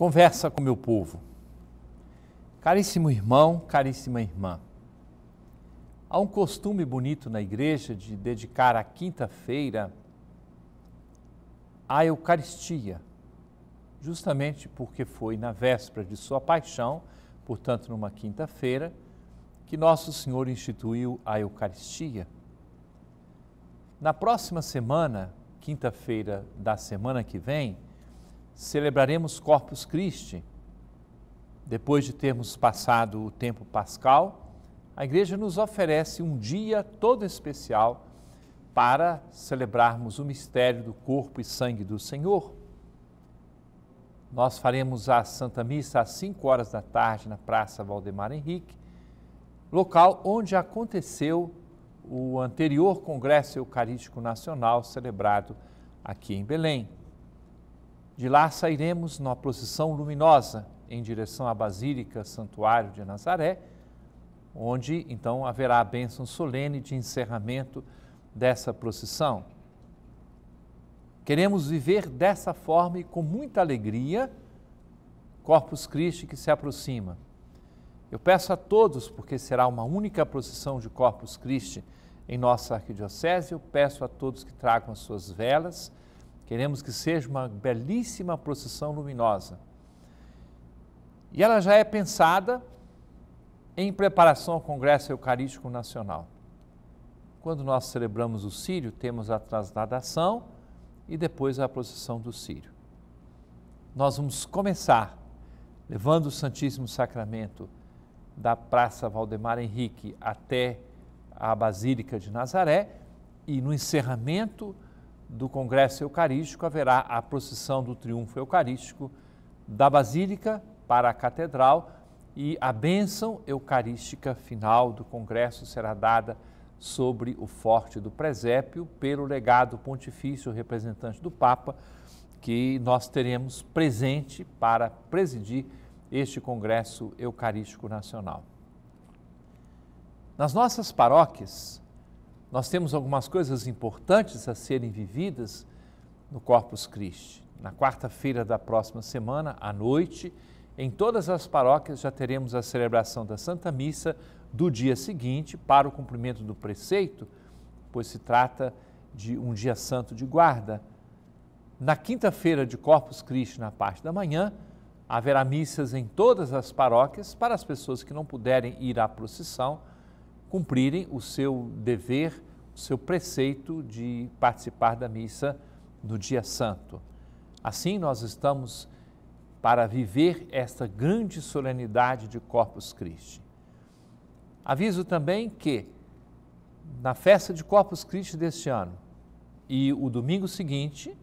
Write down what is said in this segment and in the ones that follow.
conversa com meu povo. Caríssimo irmão, caríssima irmã, há um costume bonito na igreja de dedicar a quinta-feira à Eucaristia, justamente porque foi na véspera de sua paixão, portanto, numa quinta-feira, que Nosso Senhor instituiu a Eucaristia. Na próxima semana, quinta-feira da semana que vem, celebraremos Corpus Christi. Depois de termos passado o tempo pascal, a igreja nos oferece um dia todo especial para celebrarmos o mistério do corpo e sangue do Senhor. Nós faremos a Santa Missa às 5 horas da tarde na Praça Valdemar Henrique, local onde aconteceu o anterior Congresso Eucarístico Nacional celebrado aqui em Belém. De lá sairemos numa procissão luminosa em direção à Basílica Santuário de Nazaré, onde então haverá a bênção solene de encerramento dessa procissão. Queremos viver dessa forma e com muita alegria Corpus Christi que se aproxima. Eu peço a todos, porque será uma única procissão de Corpus Christi em nossa arquidiocese, eu peço a todos que tragam as suas velas Queremos que seja uma belíssima procissão luminosa. E ela já é pensada em preparação ao Congresso Eucarístico Nacional. Quando nós celebramos o Sírio, temos a trasladação e depois a procissão do Sírio. Nós vamos começar levando o Santíssimo Sacramento da Praça Valdemar Henrique até a Basílica de Nazaré e no encerramento do Congresso Eucarístico haverá a procissão do Triunfo Eucarístico da Basílica para a Catedral e a bênção eucarística final do Congresso será dada sobre o Forte do Presépio pelo legado pontifício representante do Papa, que nós teremos presente para presidir este Congresso Eucarístico Nacional. Nas nossas paróquias, nós temos algumas coisas importantes a serem vividas no Corpus Christi. Na quarta-feira da próxima semana, à noite, em todas as paróquias já teremos a celebração da Santa Missa do dia seguinte para o cumprimento do preceito, pois se trata de um dia santo de guarda. Na quinta-feira de Corpus Christi, na parte da manhã, haverá missas em todas as paróquias para as pessoas que não puderem ir à procissão cumprirem o seu dever, o seu preceito de participar da missa no dia santo. Assim, nós estamos para viver esta grande solenidade de Corpus Christi. Aviso também que, na festa de Corpus Christi deste ano e o domingo seguinte,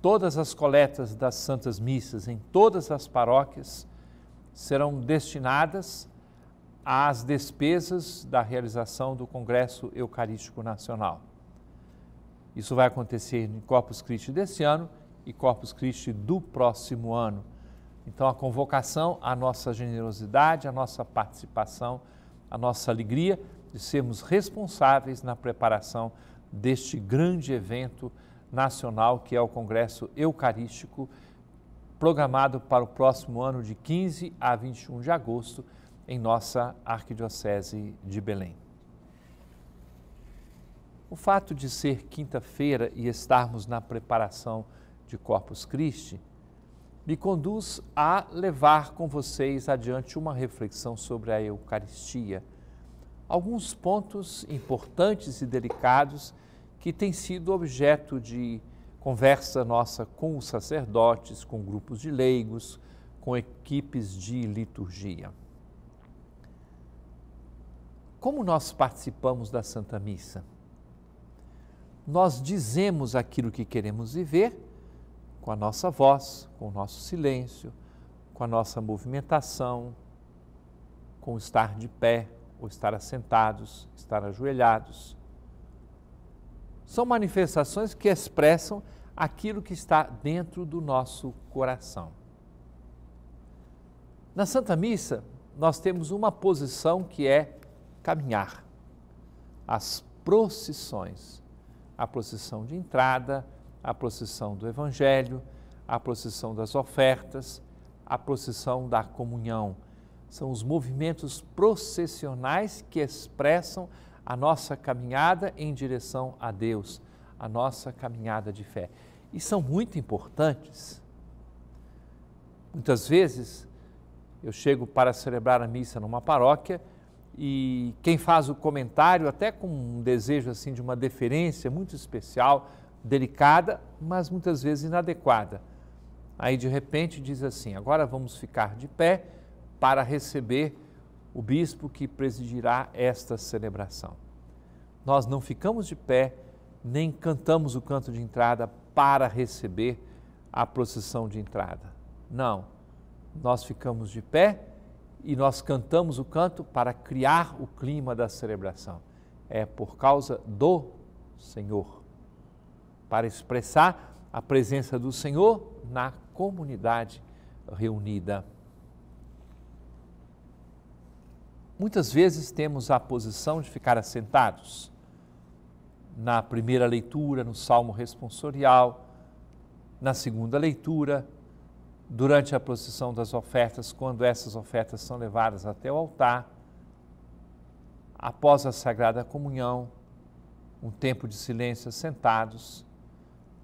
todas as coletas das Santas Missas em todas as paróquias serão destinadas às despesas da realização do Congresso Eucarístico Nacional. Isso vai acontecer em Corpus Christi desse ano e Corpus Christi do próximo ano. Então, a convocação a nossa generosidade, a nossa participação, a nossa alegria de sermos responsáveis na preparação deste grande evento nacional que é o Congresso Eucarístico, programado para o próximo ano de 15 a 21 de agosto em nossa Arquidiocese de Belém. O fato de ser quinta-feira e estarmos na preparação de Corpus Christi me conduz a levar com vocês adiante uma reflexão sobre a Eucaristia. Alguns pontos importantes e delicados que têm sido objeto de conversa nossa com os sacerdotes, com grupos de leigos, com equipes de liturgia. Como nós participamos da Santa Missa? Nós dizemos aquilo que queremos viver com a nossa voz, com o nosso silêncio, com a nossa movimentação, com o estar de pé ou estar assentados, estar ajoelhados. São manifestações que expressam aquilo que está dentro do nosso coração. Na Santa Missa, nós temos uma posição que é caminhar. As procissões, a procissão de entrada, a procissão do Evangelho, a procissão das ofertas, a procissão da comunhão. São os movimentos processionais que expressam a nossa caminhada em direção a Deus, a nossa caminhada de fé. E são muito importantes. Muitas vezes eu chego para celebrar a missa numa paróquia e quem faz o comentário, até com um desejo assim de uma deferência muito especial, delicada, mas muitas vezes inadequada. Aí de repente diz assim: agora vamos ficar de pé para receber o bispo que presidirá esta celebração. Nós não ficamos de pé, nem cantamos o canto de entrada para receber a procissão de entrada. Não, nós ficamos de pé e nós cantamos o canto para criar o clima da celebração. É por causa do Senhor, para expressar a presença do Senhor na comunidade reunida. Muitas vezes temos a posição de ficar assentados na primeira leitura, no salmo responsorial, na segunda leitura, durante a procissão das ofertas, quando essas ofertas são levadas até o altar, após a Sagrada Comunhão, um tempo de silêncio sentados,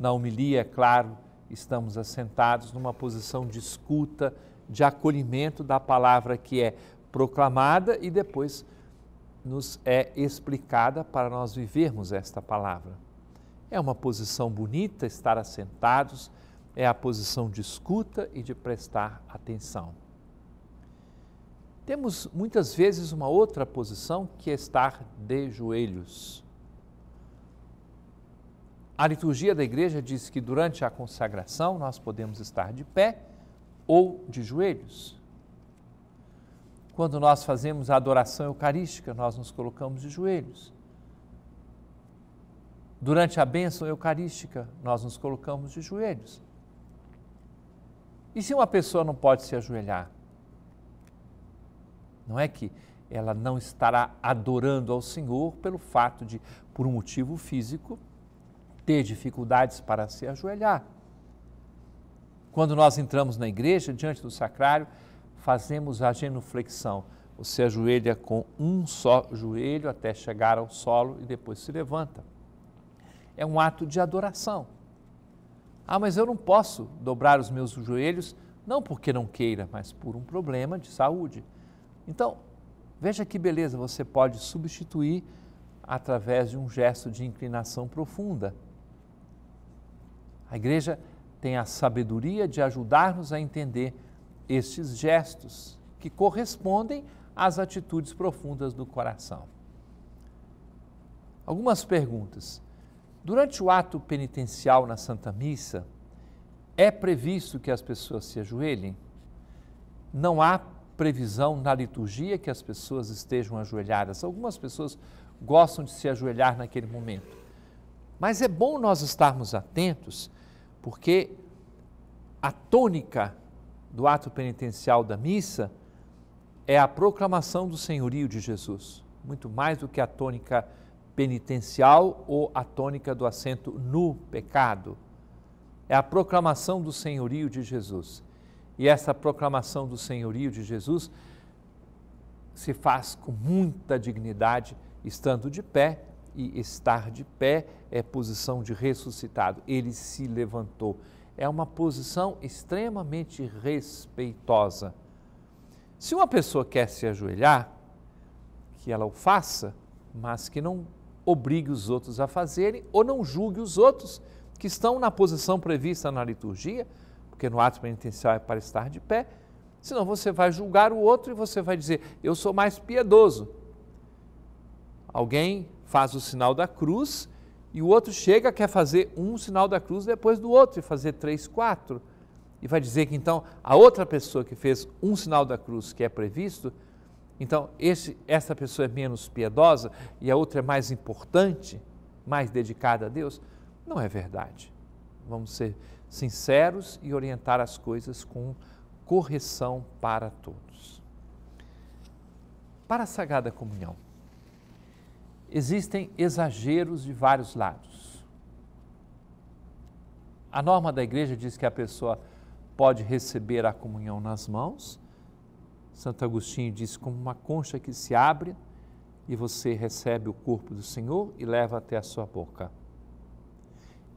Na humilha, é claro, estamos assentados numa posição de escuta, de acolhimento da palavra que é proclamada e depois nos é explicada para nós vivermos esta palavra. É uma posição bonita estar assentados, é a posição de escuta e de prestar atenção. Temos muitas vezes uma outra posição que é estar de joelhos. A liturgia da igreja diz que durante a consagração nós podemos estar de pé ou de joelhos. Quando nós fazemos a adoração eucarística, nós nos colocamos de joelhos. Durante a bênção eucarística, nós nos colocamos de joelhos. E se uma pessoa não pode se ajoelhar? Não é que ela não estará adorando ao Senhor pelo fato de, por um motivo físico, ter dificuldades para se ajoelhar. Quando nós entramos na igreja, diante do sacrário, fazemos a genuflexão. Você ajoelha com um só joelho até chegar ao solo e depois se levanta. É um ato de adoração. Ah, mas eu não posso dobrar os meus joelhos, não porque não queira, mas por um problema de saúde. Então, veja que beleza, você pode substituir através de um gesto de inclinação profunda. A igreja tem a sabedoria de ajudar-nos a entender estes gestos que correspondem às atitudes profundas do coração. Algumas perguntas. Durante o ato penitencial na Santa Missa, é previsto que as pessoas se ajoelhem? Não há previsão na liturgia que as pessoas estejam ajoelhadas. Algumas pessoas gostam de se ajoelhar naquele momento. Mas é bom nós estarmos atentos, porque a tônica do ato penitencial da missa é a proclamação do senhorio de Jesus, muito mais do que a tônica penitencial ou a tônica do assento no pecado. É a proclamação do senhorio de Jesus. E essa proclamação do senhorio de Jesus se faz com muita dignidade, estando de pé, e estar de pé é posição de ressuscitado. Ele se levantou. É uma posição extremamente respeitosa. Se uma pessoa quer se ajoelhar, que ela o faça, mas que não obrigue os outros a fazerem ou não julgue os outros que estão na posição prevista na liturgia, porque no ato penitencial é para estar de pé, senão você vai julgar o outro e você vai dizer, eu sou mais piedoso. Alguém faz o sinal da cruz e o outro chega, quer fazer um sinal da cruz depois do outro e fazer três, quatro. E vai dizer que então a outra pessoa que fez um sinal da cruz que é previsto, então, esse, essa pessoa é menos piedosa e a outra é mais importante, mais dedicada a Deus? Não é verdade. Vamos ser sinceros e orientar as coisas com correção para todos. Para a Sagrada Comunhão, existem exageros de vários lados. A norma da igreja diz que a pessoa pode receber a comunhão nas mãos Santo Agostinho diz, como uma concha que se abre e você recebe o corpo do Senhor e leva até a sua boca.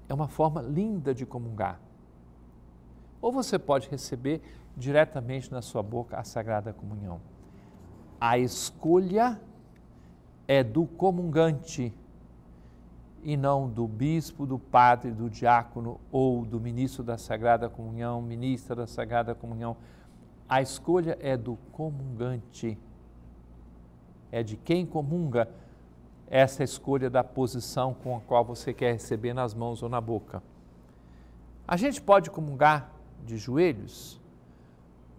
É uma forma linda de comungar. Ou você pode receber diretamente na sua boca a Sagrada Comunhão. A escolha é do comungante e não do bispo, do padre, do diácono ou do ministro da Sagrada Comunhão, ministra da Sagrada Comunhão. A escolha é do comungante, é de quem comunga essa escolha da posição com a qual você quer receber nas mãos ou na boca. A gente pode comungar de joelhos?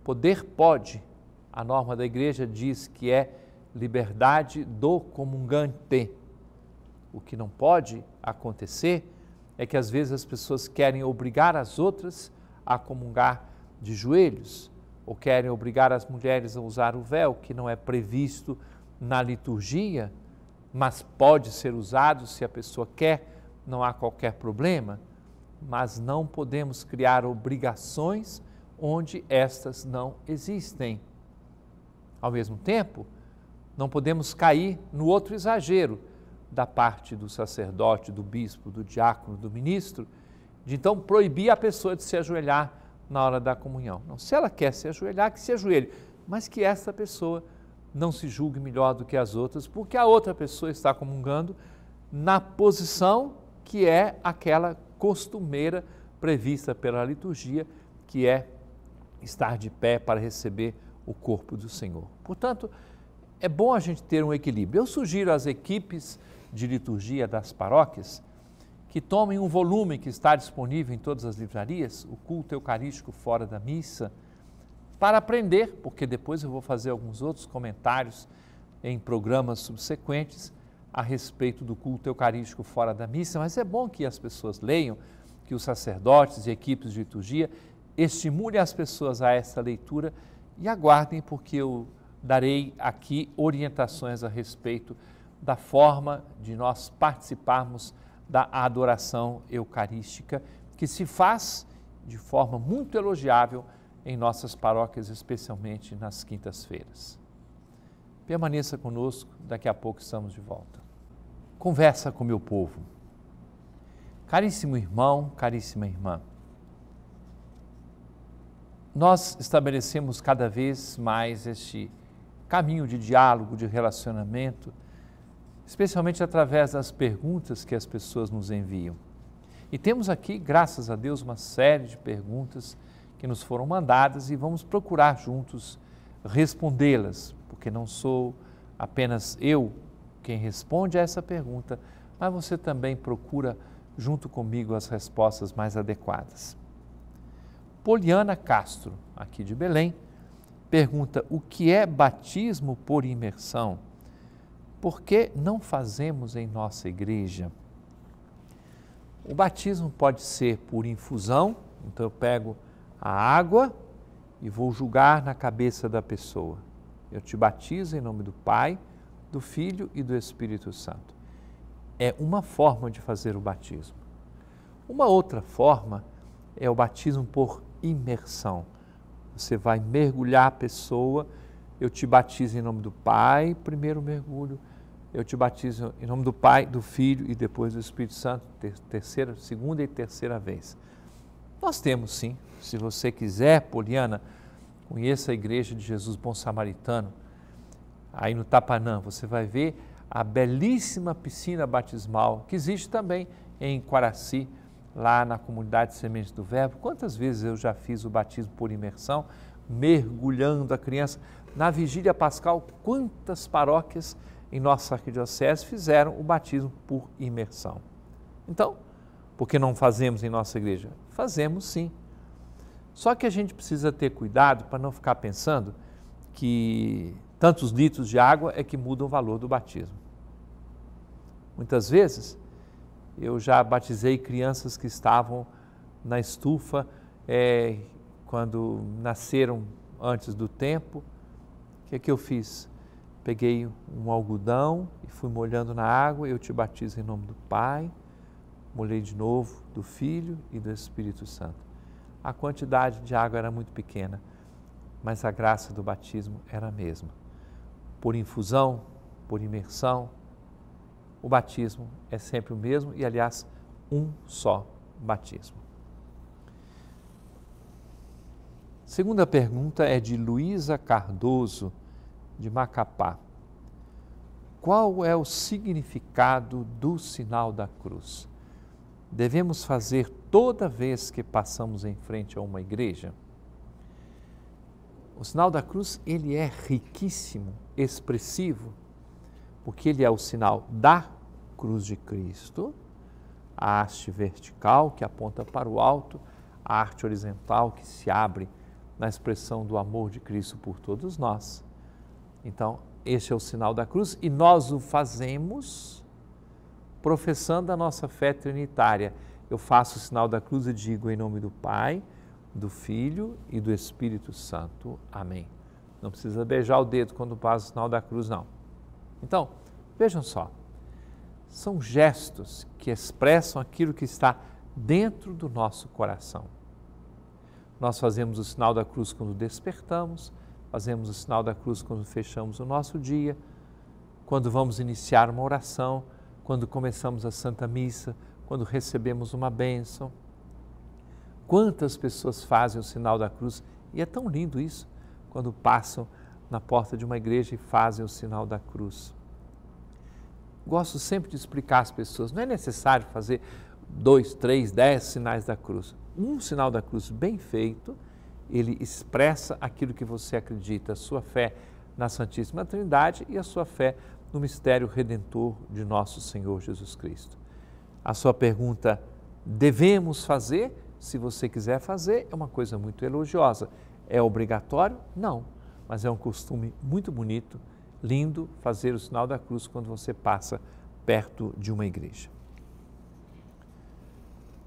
Poder pode. A norma da igreja diz que é liberdade do comungante. O que não pode acontecer é que às vezes as pessoas querem obrigar as outras a comungar de joelhos ou querem obrigar as mulheres a usar o véu, que não é previsto na liturgia, mas pode ser usado se a pessoa quer, não há qualquer problema. Mas não podemos criar obrigações onde estas não existem. Ao mesmo tempo, não podemos cair no outro exagero da parte do sacerdote, do bispo, do diácono, do ministro, de então proibir a pessoa de se ajoelhar na hora da comunhão. Não, se ela quer se ajoelhar, que se ajoelhe, mas que essa pessoa não se julgue melhor do que as outras, porque a outra pessoa está comungando na posição que é aquela costumeira prevista pela liturgia, que é estar de pé para receber o corpo do Senhor. Portanto, é bom a gente ter um equilíbrio. Eu sugiro às equipes de liturgia das paróquias que tomem um volume que está disponível em todas as livrarias, o culto eucarístico fora da missa, para aprender, porque depois eu vou fazer alguns outros comentários em programas subsequentes a respeito do culto eucarístico fora da missa, mas é bom que as pessoas leiam, que os sacerdotes e equipes de liturgia estimulem as pessoas a essa leitura e aguardem, porque eu darei aqui orientações a respeito da forma de nós participarmos da adoração eucarística, que se faz de forma muito elogiável em nossas paróquias, especialmente nas quintas-feiras. Permaneça conosco, daqui a pouco estamos de volta. Conversa com meu povo. Caríssimo irmão, caríssima irmã, nós estabelecemos cada vez mais este caminho de diálogo, de relacionamento especialmente através das perguntas que as pessoas nos enviam. E temos aqui, graças a Deus, uma série de perguntas que nos foram mandadas e vamos procurar juntos respondê-las, porque não sou apenas eu quem responde a essa pergunta, mas você também procura junto comigo as respostas mais adequadas. Poliana Castro, aqui de Belém, pergunta: o que é batismo por imersão? Por que não fazemos em nossa igreja? O batismo pode ser por infusão, então eu pego a água e vou julgar na cabeça da pessoa. Eu te batizo em nome do Pai, do Filho e do Espírito Santo. É uma forma de fazer o batismo. Uma outra forma é o batismo por imersão. Você vai mergulhar a pessoa, eu te batizo em nome do Pai, primeiro mergulho eu te batizo em nome do Pai, do Filho e depois do Espírito Santo, ter, terceira, segunda e terceira vez. Nós temos sim, se você quiser, Poliana, conheça a igreja de Jesus Bom Samaritano, aí no Tapanã, você vai ver a belíssima piscina batismal que existe também em Quaraci, lá na comunidade Sementes do Verbo. Quantas vezes eu já fiz o batismo por imersão, mergulhando a criança na vigília pascal, quantas paróquias em nossa arquidiocese fizeram o batismo por imersão. Então, por que não fazemos em nossa igreja? Fazemos sim. Só que a gente precisa ter cuidado para não ficar pensando que tantos litros de água é que mudam o valor do batismo. Muitas vezes eu já batizei crianças que estavam na estufa é, quando nasceram antes do tempo. O que é que eu fiz? peguei um algodão e fui molhando na água, eu te batizo em nome do Pai, molhei de novo do Filho e do Espírito Santo. A quantidade de água era muito pequena, mas a graça do batismo era a mesma. Por infusão, por imersão, o batismo é sempre o mesmo e, aliás, um só batismo. Segunda pergunta é de Luísa Cardoso de Macapá. Qual é o significado do sinal da cruz? Devemos fazer toda vez que passamos em frente a uma igreja? O sinal da cruz, ele é riquíssimo, expressivo, porque ele é o sinal da cruz de Cristo, a haste vertical que aponta para o alto, a arte horizontal que se abre na expressão do amor de Cristo por todos nós. Então, este é o sinal da cruz e nós o fazemos professando a nossa fé trinitária. Eu faço o sinal da cruz e digo em nome do Pai, do Filho e do Espírito Santo. Amém. Não precisa beijar o dedo quando faz o sinal da cruz, não. Então, vejam só. São gestos que expressam aquilo que está dentro do nosso coração. Nós fazemos o sinal da cruz quando despertamos, fazemos o sinal da cruz quando fechamos o nosso dia, quando vamos iniciar uma oração, quando começamos a Santa Missa, quando recebemos uma bênção. Quantas pessoas fazem o sinal da cruz? E é tão lindo isso, quando passam na porta de uma igreja e fazem o sinal da cruz. Gosto sempre de explicar às pessoas: não é necessário fazer dois, três, dez sinais da cruz. Um sinal da cruz bem feito ele expressa aquilo que você acredita, a sua fé na Santíssima Trindade e a sua fé no mistério redentor de nosso Senhor Jesus Cristo. A sua pergunta, devemos fazer? Se você quiser fazer, é uma coisa muito elogiosa. É obrigatório? Não, mas é um costume muito bonito, lindo, fazer o sinal da cruz quando você passa perto de uma igreja.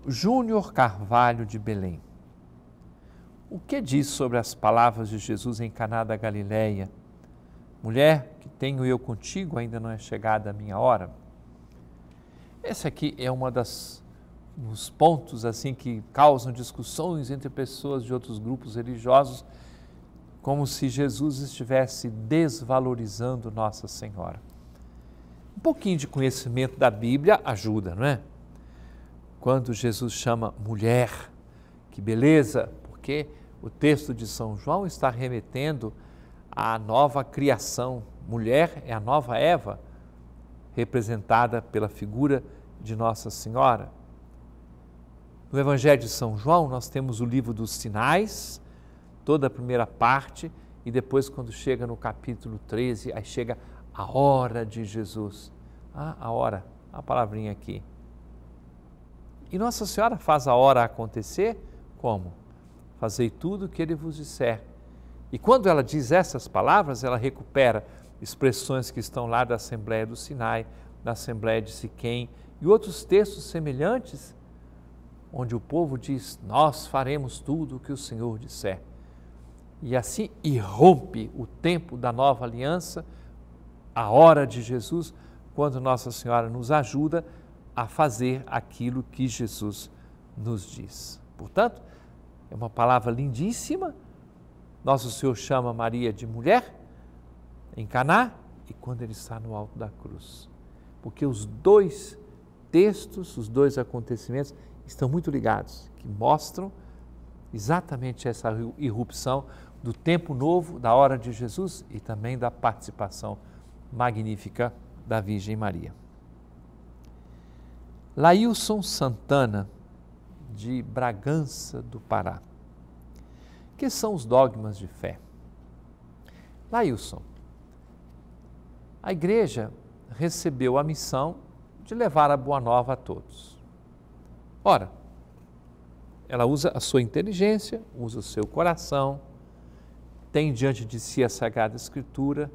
Júnior Carvalho de Belém. O que diz sobre as palavras de Jesus em Caná da Galileia? Mulher, que tenho eu contigo, ainda não é chegada a minha hora. Esse aqui é uma das pontos assim que causam discussões entre pessoas de outros grupos religiosos, como se Jesus estivesse desvalorizando Nossa Senhora. Um pouquinho de conhecimento da Bíblia ajuda, não é? Quando Jesus chama mulher, que beleza, porque o texto de São João está remetendo à nova criação. Mulher é a nova Eva, representada pela figura de Nossa Senhora. No Evangelho de São João, nós temos o livro dos sinais, toda a primeira parte, e depois, quando chega no capítulo 13, aí chega a hora de Jesus. Ah, a hora, a palavrinha aqui. E Nossa Senhora faz a hora acontecer como? Fazei tudo o que ele vos disser. E quando ela diz essas palavras, ela recupera expressões que estão lá da Assembleia do Sinai, da Assembleia de Siquém e outros textos semelhantes, onde o povo diz: Nós faremos tudo o que o Senhor disser. E assim irrompe o tempo da nova aliança, a hora de Jesus, quando Nossa Senhora nos ajuda a fazer aquilo que Jesus nos diz. Portanto, é uma palavra lindíssima. Nosso Senhor chama Maria de mulher em Caná e quando ele está no alto da cruz. Porque os dois textos, os dois acontecimentos estão muito ligados, que mostram exatamente essa irrupção do tempo novo, da hora de Jesus e também da participação magnífica da Virgem Maria. Laílson Santana de Bragança do Pará. Que são os dogmas de fé? Lailson, a igreja recebeu a missão de levar a boa nova a todos. Ora, ela usa a sua inteligência, usa o seu coração, tem diante de si a Sagrada Escritura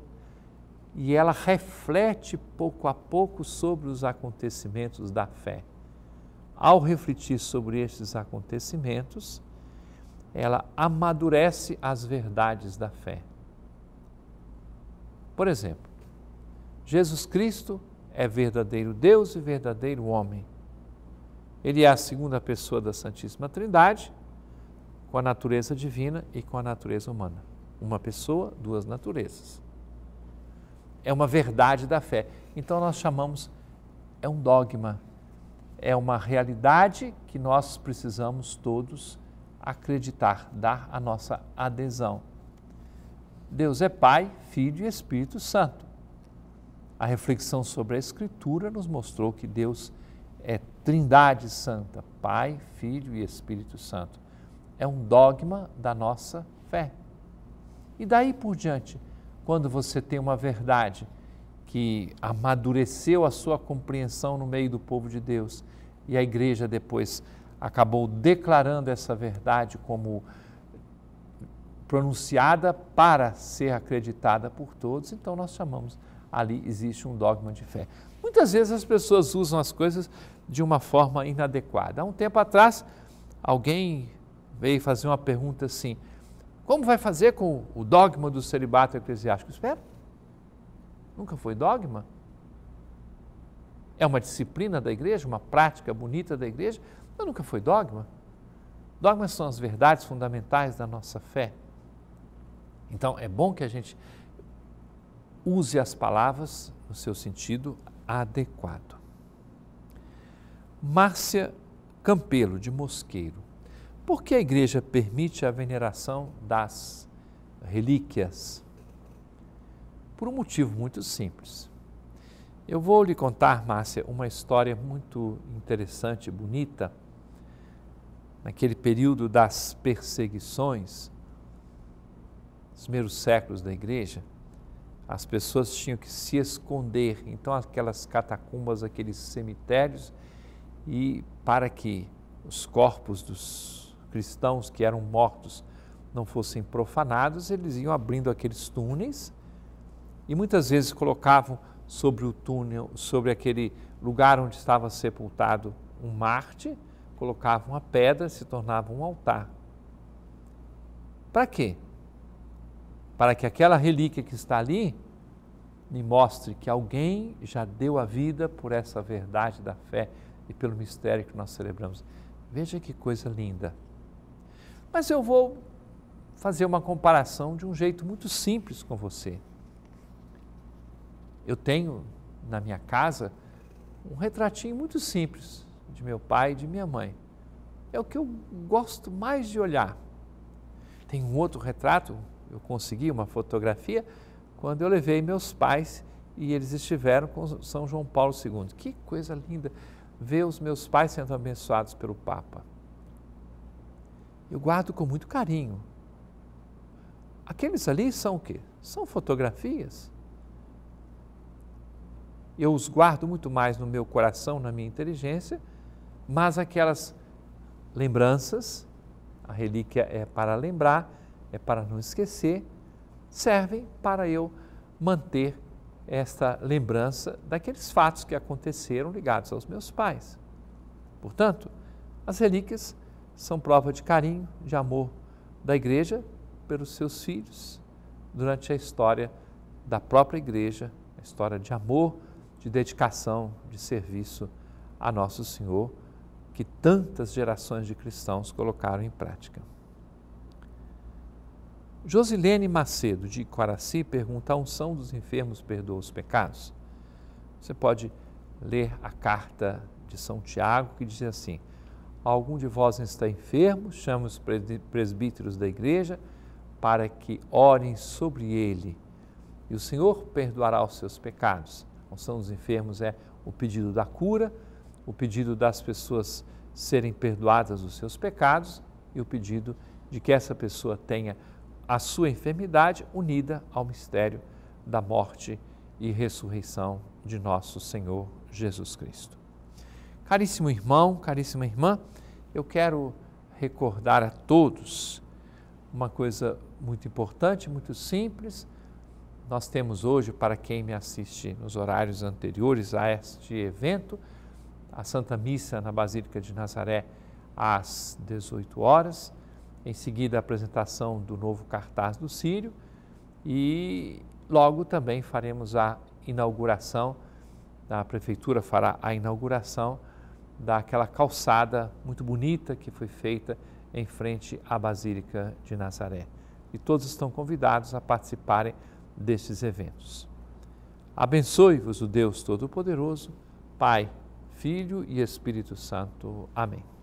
e ela reflete pouco a pouco sobre os acontecimentos da fé ao refletir sobre estes acontecimentos, ela amadurece as verdades da fé. Por exemplo, Jesus Cristo é verdadeiro Deus e verdadeiro homem. Ele é a segunda pessoa da Santíssima Trindade, com a natureza divina e com a natureza humana. Uma pessoa, duas naturezas. É uma verdade da fé. Então nós chamamos, é um dogma é uma realidade que nós precisamos todos acreditar, dar a nossa adesão. Deus é Pai, Filho e Espírito Santo. A reflexão sobre a Escritura nos mostrou que Deus é Trindade Santa, Pai, Filho e Espírito Santo. É um dogma da nossa fé. E daí por diante, quando você tem uma verdade, que amadureceu a sua compreensão no meio do povo de Deus. E a igreja depois acabou declarando essa verdade como pronunciada para ser acreditada por todos, então nós chamamos ali existe um dogma de fé. Muitas vezes as pessoas usam as coisas de uma forma inadequada. Há um tempo atrás, alguém veio fazer uma pergunta assim: como vai fazer com o dogma do celibato eclesiástico? Espera, Nunca foi dogma. É uma disciplina da igreja, uma prática bonita da igreja, mas nunca foi dogma. Dogmas são as verdades fundamentais da nossa fé. Então é bom que a gente use as palavras no seu sentido adequado. Márcia Campelo de Mosqueiro. Por que a igreja permite a veneração das relíquias? Por um motivo muito simples. Eu vou lhe contar, Márcia, uma história muito interessante, bonita. Naquele período das perseguições, nos primeiros séculos da igreja, as pessoas tinham que se esconder, então aquelas catacumbas, aqueles cemitérios, e para que os corpos dos cristãos que eram mortos não fossem profanados, eles iam abrindo aqueles túneis e muitas vezes colocavam sobre o túnel, sobre aquele lugar onde estava sepultado um Marte, colocavam a pedra, se tornava um altar. Para quê? Para que aquela relíquia que está ali me mostre que alguém já deu a vida por essa verdade da fé e pelo mistério que nós celebramos. Veja que coisa linda. Mas eu vou fazer uma comparação de um jeito muito simples com você. Eu tenho na minha casa um retratinho muito simples de meu pai e de minha mãe. É o que eu gosto mais de olhar. Tem um outro retrato, eu consegui uma fotografia quando eu levei meus pais e eles estiveram com São João Paulo II. Que coisa linda ver os meus pais sendo abençoados pelo Papa. Eu guardo com muito carinho. Aqueles ali são o quê? São fotografias eu os guardo muito mais no meu coração, na minha inteligência, mas aquelas lembranças, a relíquia é para lembrar, é para não esquecer, servem para eu manter esta lembrança daqueles fatos que aconteceram ligados aos meus pais. Portanto, as relíquias são prova de carinho, de amor da igreja pelos seus filhos durante a história da própria igreja, a história de amor de dedicação, de serviço a Nosso Senhor, que tantas gerações de cristãos colocaram em prática. Josilene Macedo, de Quaraci, pergunta: A unção dos enfermos perdoa os pecados? Você pode ler a carta de São Tiago, que diz assim: Algum de vós está enfermo, chama os presbíteros da igreja para que orem sobre ele, e o Senhor perdoará os seus pecados unção dos enfermos é o pedido da cura, o pedido das pessoas serem perdoadas os seus pecados e o pedido de que essa pessoa tenha a sua enfermidade unida ao mistério da morte e ressurreição de nosso Senhor Jesus Cristo. Caríssimo irmão, caríssima irmã, eu quero recordar a todos uma coisa muito importante, muito simples, nós temos hoje, para quem me assiste nos horários anteriores a este evento, a Santa Missa na Basílica de Nazaré às 18 horas, em seguida a apresentação do novo cartaz do Sírio e logo também faremos a inauguração, a prefeitura fará a inauguração daquela calçada muito bonita que foi feita em frente à Basílica de Nazaré. E todos estão convidados a participarem destes eventos. Abençoe-vos o Deus Todo-Poderoso, Pai, Filho e Espírito Santo. Amém.